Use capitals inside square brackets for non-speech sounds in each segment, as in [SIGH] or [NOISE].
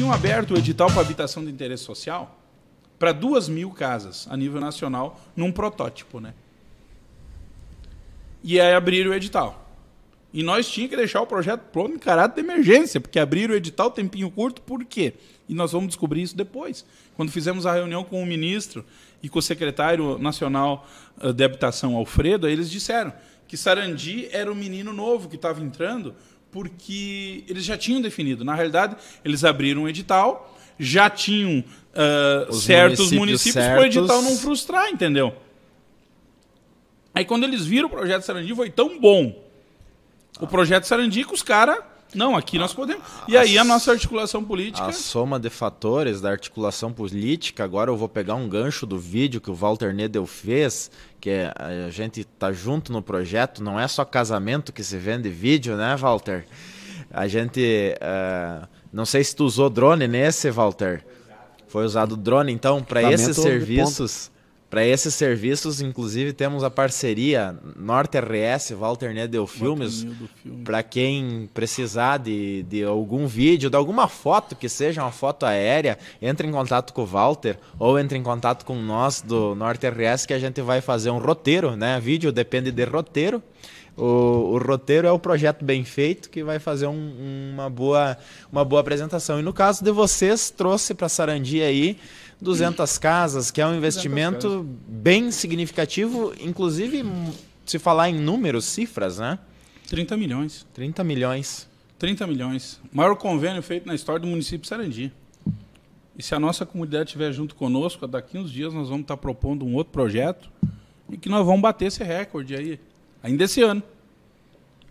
tinham aberto o edital para habitação de interesse social para duas mil casas a nível nacional num protótipo, né? E aí abriram o edital. E nós tínhamos que deixar o projeto pronto em caráter de emergência, porque abriram o edital tempinho curto, por quê? E nós vamos descobrir isso depois. Quando fizemos a reunião com o ministro e com o secretário nacional eh, de habitação, Alfredo, aí eles disseram que Sarandi era o menino novo que estava entrando, porque eles já tinham definido. Na realidade, eles abriram um edital, já tinham uh, certos municípios, para o edital não frustrar, entendeu? Aí quando eles viram o projeto Sarandi, foi tão bom. Ah. O projeto Sarandi que os caras não, aqui nós podemos. E aí a nossa articulação política. A soma de fatores da articulação política. Agora eu vou pegar um gancho do vídeo que o Walter Nedel fez, que é, a gente tá junto no projeto. Não é só casamento que se vende vídeo, né, Walter? A gente. Uh, não sei se tu usou drone nesse, Walter. Foi usado drone, então, para esses serviços. Para esses serviços, inclusive, temos a parceria Norte RS, Walter Nedel Filmes. Filme. Para quem precisar de, de algum vídeo, de alguma foto que seja uma foto aérea, entre em contato com o Walter ou entre em contato com nós do Norte RS que a gente vai fazer um roteiro, né? Vídeo depende de roteiro. O, o, roteiro é o projeto bem feito que vai fazer um, uma, boa, uma boa apresentação. E no caso de vocês, trouxe para Sarandi aí 200 casas, que é um investimento bem significativo, inclusive se falar em números, cifras, né? 30 milhões. 30 milhões. 30 milhões. O maior convênio feito na história do município de Sarandi. E se a nossa comunidade estiver junto conosco, daqui uns dias nós vamos estar propondo um outro projeto e que nós vamos bater esse recorde aí, ainda esse ano.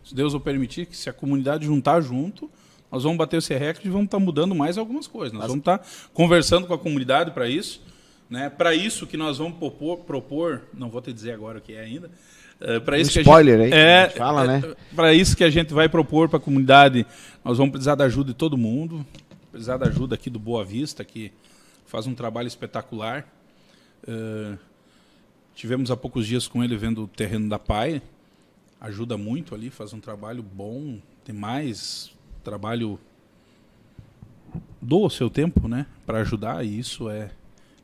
Se Deus o permitir, que se a comunidade juntar junto, nós vamos bater esse recorde e vamos estar tá mudando mais algumas coisas. Nós Mas... vamos estar tá conversando com a comunidade para isso. Né? Para isso que nós vamos propor, propor, não vou te dizer agora o que é ainda, eh, para um isso spoiler, que é, a gente, fala, né? Eh, para isso que a gente vai propor para a comunidade, nós vamos precisar da ajuda de todo mundo, precisar da ajuda aqui do Boa Vista, que faz um trabalho espetacular. Eh, tivemos há poucos dias com ele vendo o terreno da PAI, ajuda muito ali, faz um trabalho bom, tem mais trabalho doa o seu tempo, né, para ajudar, e isso é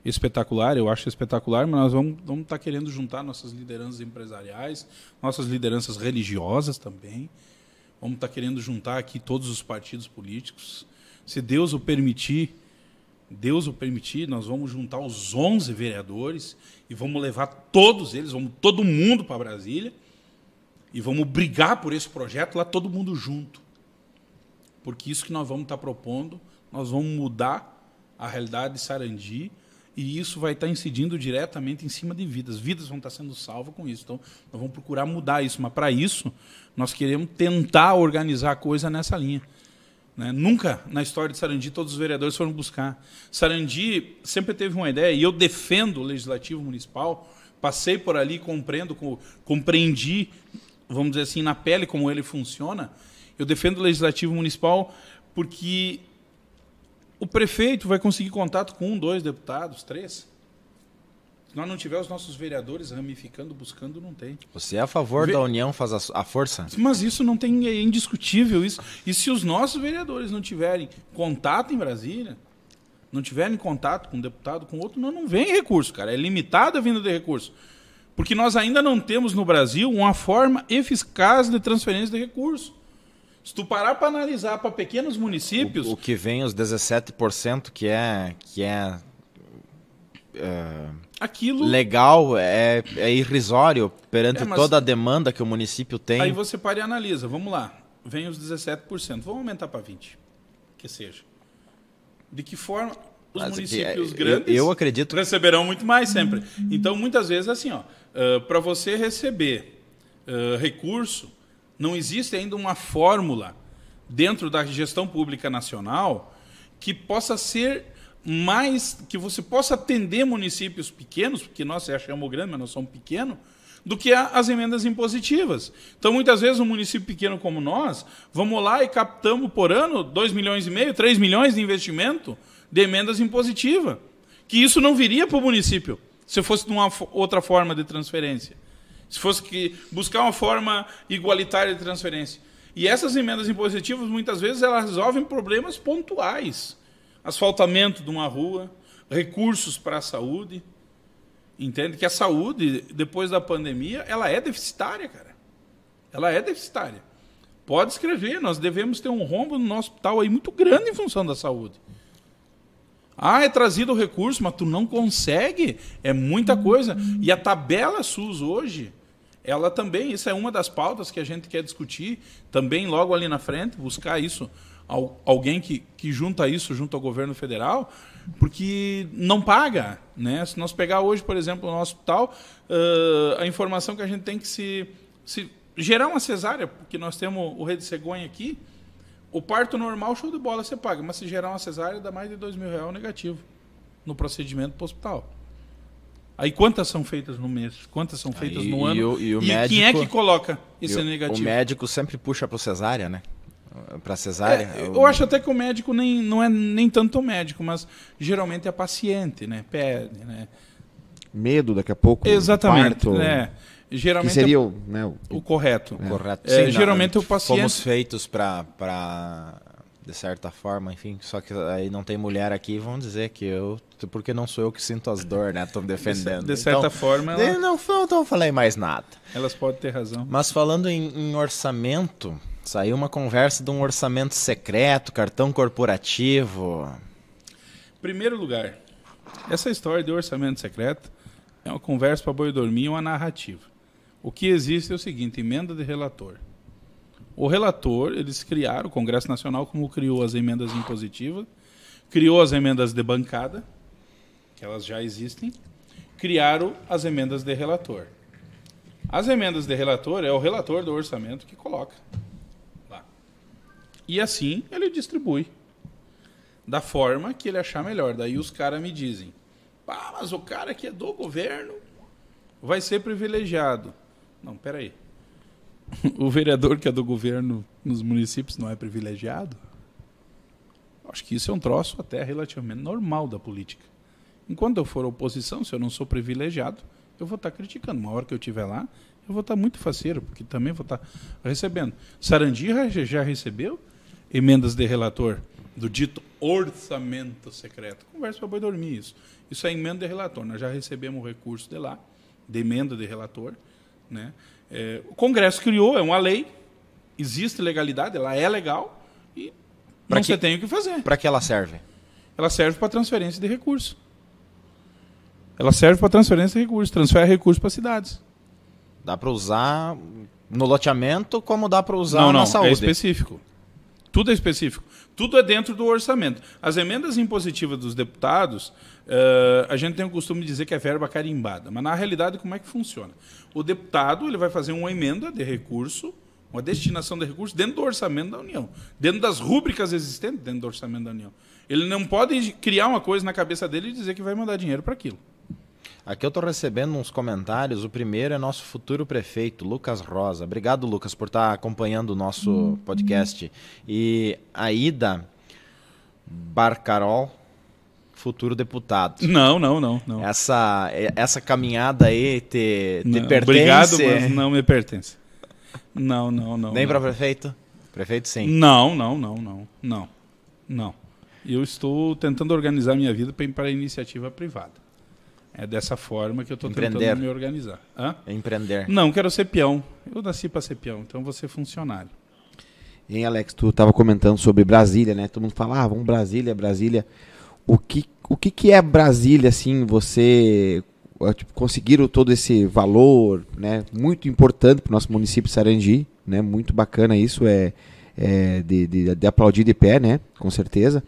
espetacular, eu acho espetacular, mas nós vamos estar vamos tá querendo juntar nossas lideranças empresariais, nossas lideranças religiosas também, vamos estar tá querendo juntar aqui todos os partidos políticos, se Deus o permitir, Deus o permitir, nós vamos juntar os 11 vereadores e vamos levar todos eles, vamos todo mundo para Brasília e vamos brigar por esse projeto lá todo mundo junto porque isso que nós vamos estar tá propondo, nós vamos mudar a realidade de Sarandi e isso vai estar tá incidindo diretamente em cima de vidas. Vidas vão estar tá sendo salvas com isso. Então, nós vamos procurar mudar isso, mas para isso, nós queremos tentar organizar a coisa nessa linha. Né? Nunca na história de Sarandi todos os vereadores foram buscar. Sarandi sempre teve uma ideia, e eu defendo o legislativo municipal, passei por ali, compreendo, compreendi, vamos dizer assim, na pele como ele funciona. Eu defendo o legislativo municipal porque o prefeito vai conseguir contato com um, dois deputados, três. Se nós não tiver os nossos vereadores ramificando, buscando, não tem. Você é a favor Ve... da união faz a, a, força? Mas isso não tem, é indiscutível isso. E se os nossos vereadores não tiverem contato em Brasília, não tiverem contato com um deputado, com outro, não, não vem recurso, cara. É limitada a vinda de recurso. Porque nós ainda não temos no Brasil uma forma eficaz de transferência de recurso. Se tu parar para analisar para pequenos municípios. O, o, que vem, os 17% que é. Que é, é Aquilo. Legal, é, é irrisório perante é, toda a demanda que o município tem. Aí você para e analisa. Vamos lá. Vem os 17%. Vamos aumentar para 20%. Que seja. De que forma os mas, municípios é, grandes eu, eu, acredito receberão muito mais sempre. Então, muitas vezes, assim, ó, uh, ah, para você receber uh, recurso não existe ainda uma fórmula dentro da gestão pública nacional que possa ser mais que você possa atender municípios pequenos, porque nós achamos grande, mas nós somos pequenos, do que as emendas impositivas. Então, muitas vezes, um município pequeno como nós, vamos lá e captamos por ano 2 milhões e meio, 3 milhões de investimento de emendas impositivas. Que isso não viria para o município, se fosse de uma outra forma de transferência. Se fosse que buscar uma forma igualitária de transferência. E essas emendas impositivas, muitas vezes, elas resolvem problemas pontuais. Asfaltamento de uma rua, recursos para a saúde. Entende que a saúde, depois da pandemia, ela é deficitária, cara. Ela é deficitária. Pode escrever, nós devemos ter um rombo no nosso hospital aí muito grande em função da saúde. Ah, é trazido o recurso, mas tu não consegue. É muita coisa. E a tabela SUS hoje, ela também, isso é uma das pautas que a gente quer discutir, também logo ali na frente, buscar isso, alguém que, que junta isso junto ao governo federal, porque não paga. Né? Se nós pegar hoje, por exemplo, no hospital, uh, a informação que a gente tem que se, se gerar uma cesárea, porque nós temos o Rede Cegonha aqui, o parto normal, show de bola, você paga. Mas se gerar uma cesárea, dá mais de dois mil reais negativo no procedimento para hospital. Aí quantas são feitas no mês? Quantas são feitas no e ano? O, e, o e médico, quem é que coloca esse negativo? O médico sempre puxa para cesárea, né? Para cesárea. É, eu acho até que o médico nem, não é nem tanto o médico, mas geralmente é paciente, né? Pede, né? medo daqui a pouco. Exatamente. Parto, né? é. Geralmente que seria o, né, o, o correto. É. correto. É, Sim, geralmente não, o paciente. Fomos feitos para, de certa forma, enfim, só que aí não tem mulher aqui, vão dizer que eu. Porque não sou eu que sinto as dores, né? Estão defendendo. De, de certa então, forma. Ela... Eh, não, não falei mais nada. Elas podem ter razão. Mas falando em, em orçamento, saiu uma conversa de um orçamento secreto, cartão corporativo. Primeiro lugar, essa história de orçamento secreto é uma conversa para boi dormir, uma narrativa. O que existe é o seguinte, emenda de relator. O relator, eles criaram, o Congresso Nacional, como criou as emendas impositivas, criou as emendas de bancada, que elas já existem, criaram as emendas de relator. As emendas de relator é o relator do orçamento que coloca. Lá. E assim ele distribui. Da forma que ele achar melhor. Daí os caras me dizem ah, mas o cara que é do governo vai ser privilegiado. Não, peraí. [LAUGHS] O vereador que é do governo nos municípios não é privilegiado? Acho que isso é um troço até relativamente normal da política. Enquanto eu for oposição, se eu não sou privilegiado, eu vou estar criticando. Uma hora que eu estiver lá, eu vou estar muito faceiro, porque também vou estar recebendo. Sarandi já recebeu emendas de relator do dito orçamento secreto. Conversa para boi dormir isso. Isso é emenda de relator. Nós já recebemos o recurso de lá, de emenda de relator. Né? É, o Congresso criou, é uma lei, existe legalidade, ela é legal e pra não que, você tem o que fazer. Para que ela serve? Ela serve para transferência de recursos. Ela serve para transferência de recursos, transfere recursos para cidades. Dá para usar no loteamento como dá para usar não, não, na saúde. Não, é específico. Tudo é específico. Tudo é dentro do orçamento. As emendas impositivas dos deputados, uh, a gente tem o costume de dizer que é verba carimbada. Mas, na realidade, como é que funciona? O deputado ele vai fazer uma emenda de recurso, uma destinação de recurso dentro do orçamento da União, dentro das rúbricas existentes dentro do orçamento da União. Ele não pode criar uma coisa na cabeça dele e dizer que vai mandar dinheiro para aquilo. Aqui eu estou recebendo uns comentários. O primeiro é nosso futuro prefeito, Lucas Rosa. Obrigado, Lucas, por estar tá acompanhando o nosso uhum. podcast. E a Ida Barcarol, futuro deputado. Não, não, não, não. Essa, é, essa caminhada aí te, te não, pertence? Obrigado, mas não me pertence. Não, não, não. Nem para prefeito? Prefeito, sim. Não, não, não, não, não, não. Eu estou tentando organizar minha vida para iniciativa privada. É dessa forma que eu estou tentando me organizar. Hã? Empreender. Não, quero ser peão. Eu nasci para ser peão, então vou ser funcionário. Hein, Alex, tu estava comentando sobre Brasília, né? Todo mundo fala, ah, vamos Brasília, Brasília. O que, o que, que é Brasília, assim, você tipo, conseguiram todo esse valor, né? Muito importante para o nosso município de Sarandi, né? Muito bacana isso, é, é de, de, de aplaudir de pé, né? Com certeza.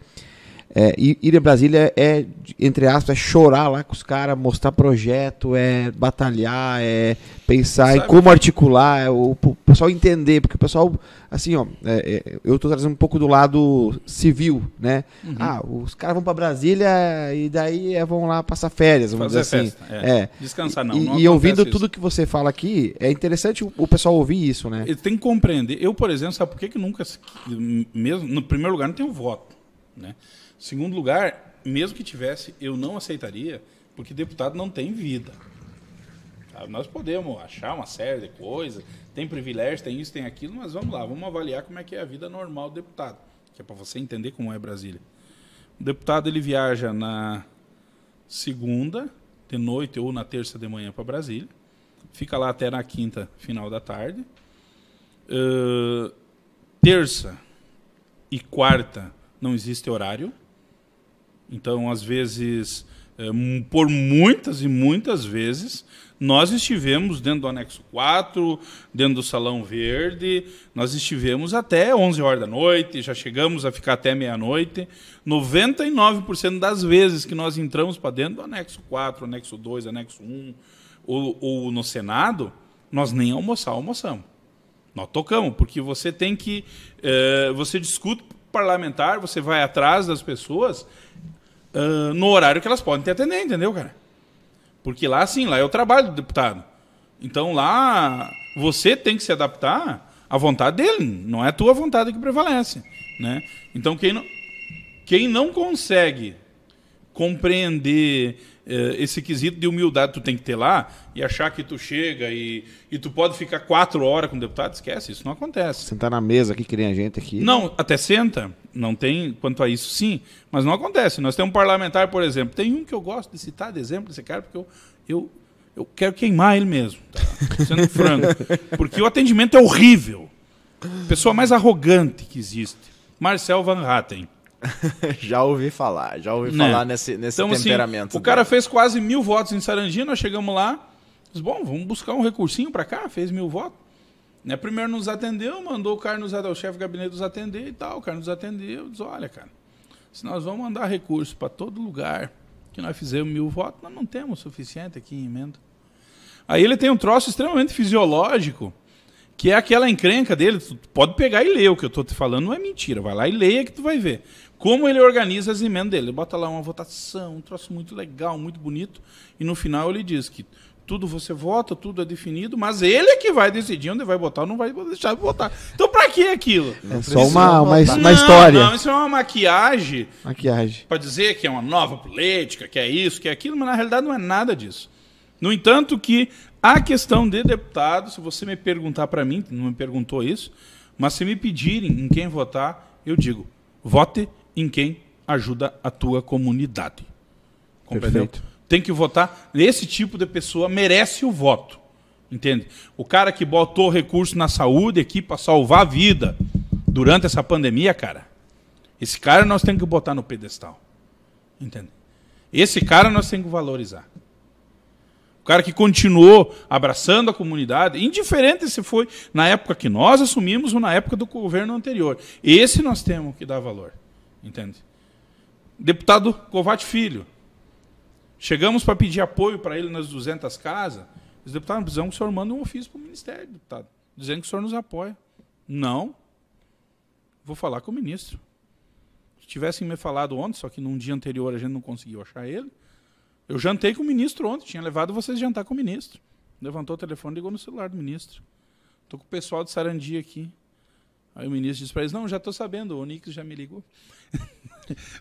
É, ir a Brasília é, é, entre aspas, é chorar lá com os caras, mostrar projeto, é batalhar, é pensar Sabe? em como articular, é, o, o, pessoal entender, porque o pessoal, assim, ó, é, é eu estou trazendo um pouco do lado civil, né? Uhum. Ah, os caras vão para Brasília e daí é, vão lá passar férias, vamos Fazer dizer assim. Festa, é. Descansar, não. E, não e ouvindo isso. tudo que você fala aqui, é interessante o, o pessoal ouvir isso, né? Ele tem que compreender. Eu, por exemplo, sabe por que, que nunca, mesmo, no primeiro lugar, não tenho voto, né? Segundo lugar, mesmo que tivesse, eu não aceitaria, porque deputado não tem vida. Ah, nós podemos achar uma série de coisas, tem privilégio, tem isso, tem aquilo, mas vamos lá, vamos avaliar como é que é a vida normal do deputado, que é para você entender como é Brasília. O deputado ele viaja na segunda de noite ou na terça de manhã para Brasília, fica lá até na quinta final da tarde. Uh, terça e quarta não existe horário. Então, às vezes, é, por muitas e muitas vezes, nós estivemos dentro do anexo 4, dentro do salão verde, nós estivemos até 11 horas da noite, já chegamos a ficar até meia-noite. 99% das vezes que nós entramos para dentro do anexo 4, anexo 2, anexo 1 ou, ou no Senado, nós nem almoçar almoçamos. Nós tocamos, porque você tem que. Eh, você discute parlamentar, você vai atrás das pessoas ah, no horário que elas podem te atender, entendeu, cara? Porque lá, sim, lá é o trabalho do deputado. Então lá você tem que se adaptar à vontade dele, não é a tua vontade que prevalece, né? Então quem não, quem não consegue compreender eh, esse quesito de humildade que tu tem que ter lá e achar que tu chega e, e tu pode ficar quatro horas com o deputado, esquece, isso não acontece. Sentar na mesa aqui, que nem a gente aqui. Não, até senta, não tem quanto a isso sim, mas não acontece. Nós temos um parlamentar, por exemplo, tem um que eu gosto de citar de exemplo desse cara, porque eu, eu, eu quero queimar ele mesmo, tá? sendo [LAUGHS] franco, porque o atendimento é horrível. Pessoa mais arrogante que existe, Marcel Van Hatten. [LAUGHS] já ouvi falar, já ouvi né? falar nesse, nesse então, assim, temperamento. Assim, o cara fez quase mil votos em Sarandi, nós chegamos lá. Disse, bom, vamos buscar um recursinho para cá, fez mil votos. Né? Primeiro nos atendeu, mandou o cara nos atender, o chefe do gabinete nos atender e tal. O cara nos atendeu, diz, olha, cara, se nós vamos mandar recurso para todo lugar que nós fizemos mil votos, nós não temos o suficiente aqui em emenda. Aí ele tem um troço extremamente fisiológico que é aquela encrenca dele, tu pode pegar e ler o que eu estou te falando, não é mentira, vai lá e leia que tu vai ver. Como ele organiza as emendas dele, ele bota lá uma votação, um troço muito legal, muito bonito, e no final ele diz que tudo você vota, tudo é definido, mas ele é que vai decidir onde vai votar ou não vai deixar de votar. Então para que aquilo? É só uma, uma, uma, história. Não, não, isso é uma maquiagem. Maquiagem. Para dizer que é uma nova política, que é isso, que é aquilo, mas na realidade não é nada disso. No entanto, que a questão de deputado, se você me perguntar para mim, não me perguntou isso, mas se me pedirem em quem votar, eu digo, vote em quem ajuda a tua comunidade. Compreendeu? Perfeito. Tem que votar. Esse tipo de pessoa merece o voto. Entende? O cara que botou recurso na saúde aqui para salvar a vida durante essa pandemia, cara, esse cara nós temos que botar no pedestal. Entende? Esse cara nós temos que valorizar cara que continuou abraçando a comunidade, indiferente se foi na época que nós assumimos ou na época do governo anterior. Esse nós temos que dar valor, entende? Deputado Covate Filho, chegamos para pedir apoio para ele nas 200 casas, os deputados precisam que o senhor manda um ofício para o Ministério, deputado, dizendo que o senhor nos apoia. Não, vou falar com o ministro. Se tivessem me falado ontem, só que num dia anterior a gente não conseguiu achar ele, eu jantei com o ministro ontem, tinha levado vocês jantar com o ministro. Levantou o telefone, ligou no celular do ministro. Tô com o pessoal de Sarandi aqui. Aí o ministro disse para eles: Não, já estou sabendo, o Nix já me ligou. [LAUGHS]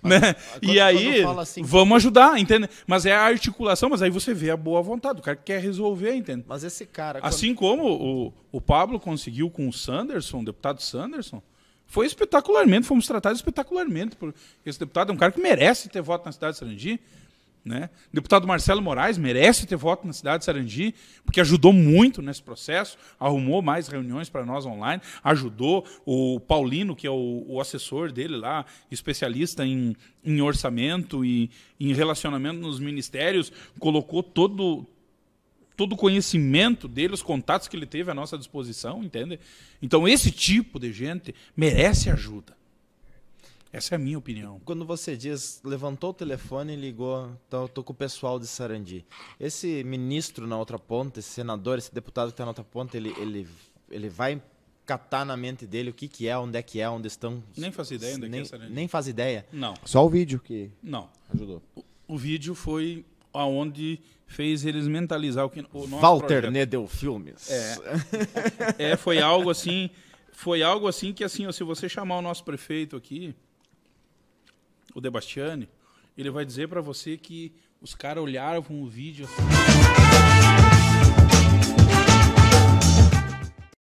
né? e aí, assim, vamos ajudar, entende? Mas é a articulação, mas aí você vê a boa vontade, o cara quer resolver, entende? Mas esse cara. Assim quando... como o, o Pablo conseguiu com o Sanderson, o deputado Sanderson, foi espetacularmente, fomos tratados espetacularmente. Por esse deputado é um cara que merece ter voto na cidade de Sarandi. Né? O deputado Marcelo Moraes merece ter voto na cidade de Sarandi, porque ajudou muito nesse processo, arrumou mais reuniões para nós online, ajudou o Paulino, que é o, o, assessor dele lá, especialista em, em orçamento e em relacionamento nos ministérios, colocou todo todo o conhecimento dele, os contatos que ele teve à nossa disposição, entende? Então esse tipo de gente merece ajuda. Essa é a minha opinião. Quando você diz, levantou o telefone e ligou, então eu tô com o pessoal de Sarandi. Esse ministro na outra ponta, esse senador, esse deputado que está na outra ponta, ele, ele, ele vai catar na mente dele o que, que é, onde é que é, onde estão. Nem faz ideia onde é é nem, é Sarandi. Nem faz ideia. Não. Só o vídeo que Não. ajudou. O, o vídeo foi aonde fez eles mentalizar o que o nosso Walter projeto. Nedel Filmes. É. é, foi algo assim, foi algo assim que assim, ó, se você chamar o nosso prefeito aqui, o Debastiani, ele vai dizer para você que os caras olharam o vídeo assim.